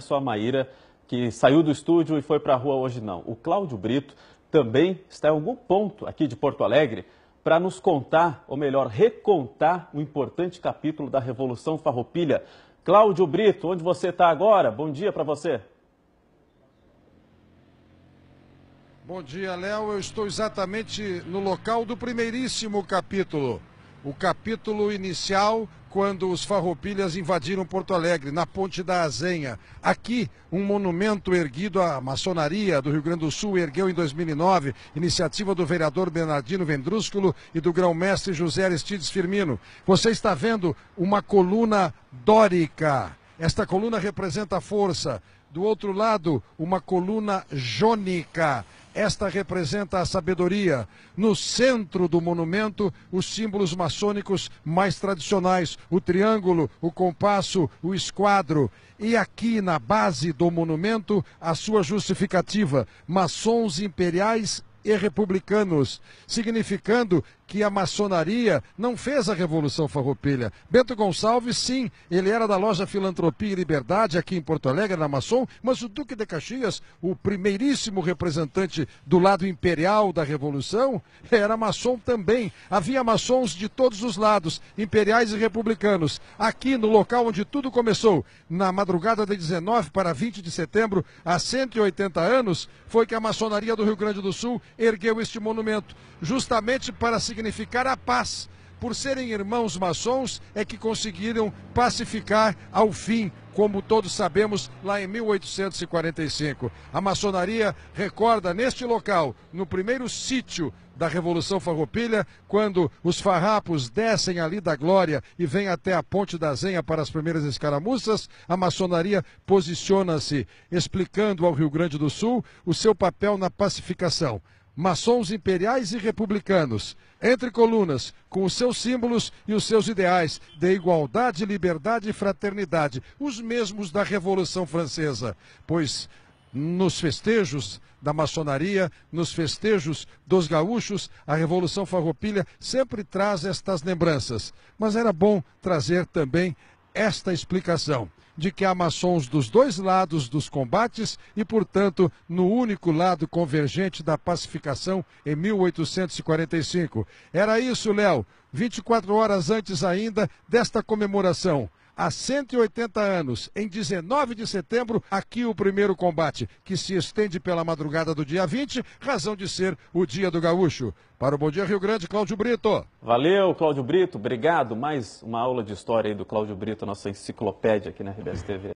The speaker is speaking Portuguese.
É só a Maíra, que saiu do estúdio e foi para a rua hoje não. O Cláudio Brito também está em algum ponto aqui de Porto Alegre para nos contar, ou melhor, recontar um importante capítulo da Revolução Farroupilha. Cláudio Brito, onde você está agora? Bom dia para você. Bom dia, Léo. Eu estou exatamente no local do primeiríssimo capítulo. O capítulo inicial quando os farroupilhas invadiram Porto Alegre, na Ponte da Azenha. Aqui, um monumento erguido à maçonaria do Rio Grande do Sul ergueu em 2009, iniciativa do vereador Bernardino Vendrúsculo e do grão-mestre José Aristides Firmino. Você está vendo uma coluna dórica. Esta coluna representa a força. Do outro lado, uma coluna jônica esta representa a sabedoria. No centro do monumento, os símbolos maçônicos mais tradicionais: o triângulo, o compasso, o esquadro. E aqui na base do monumento, a sua justificativa: maçons imperiais e republicanos, significando que a maçonaria não fez a Revolução Farroupilha. Bento Gonçalves, sim, ele era da loja Filantropia e Liberdade aqui em Porto Alegre, na Maçom, mas o Duque de Caxias, o primeiríssimo representante do lado imperial da Revolução, era maçom também. Havia maçons de todos os lados, imperiais e republicanos. Aqui, no local onde tudo começou, na madrugada de 19 para 20 de setembro, há 180 anos, foi que a maçonaria do Rio Grande do Sul ergueu este monumento, justamente para significar a paz. Por serem irmãos maçons, é que conseguiram pacificar ao fim como todos sabemos, lá em 1845. A maçonaria recorda neste local, no primeiro sítio da Revolução Farroupilha, quando os farrapos descem ali da Glória e vêm até a Ponte da Zenha para as primeiras escaramuças, a maçonaria posiciona-se, explicando ao Rio Grande do Sul o seu papel na pacificação maçons imperiais e republicanos, entre colunas, com os seus símbolos e os seus ideais de igualdade, liberdade e fraternidade, os mesmos da Revolução Francesa, pois nos festejos da maçonaria, nos festejos dos gaúchos, a Revolução Farroupilha sempre traz estas lembranças. Mas era bom trazer também esta explicação de que há maçons dos dois lados dos combates e, portanto, no único lado convergente da pacificação em 1845. Era isso, Léo, 24 horas antes ainda desta comemoração há 180 anos, em 19 de setembro, aqui o primeiro combate, que se estende pela madrugada do dia 20, razão de ser o Dia do Gaúcho. Para o Bom Dia Rio Grande, Cláudio Brito. Valeu, Cláudio Brito, obrigado. Mais uma aula de história aí do Cláudio Brito, nossa enciclopédia aqui na RBS TV.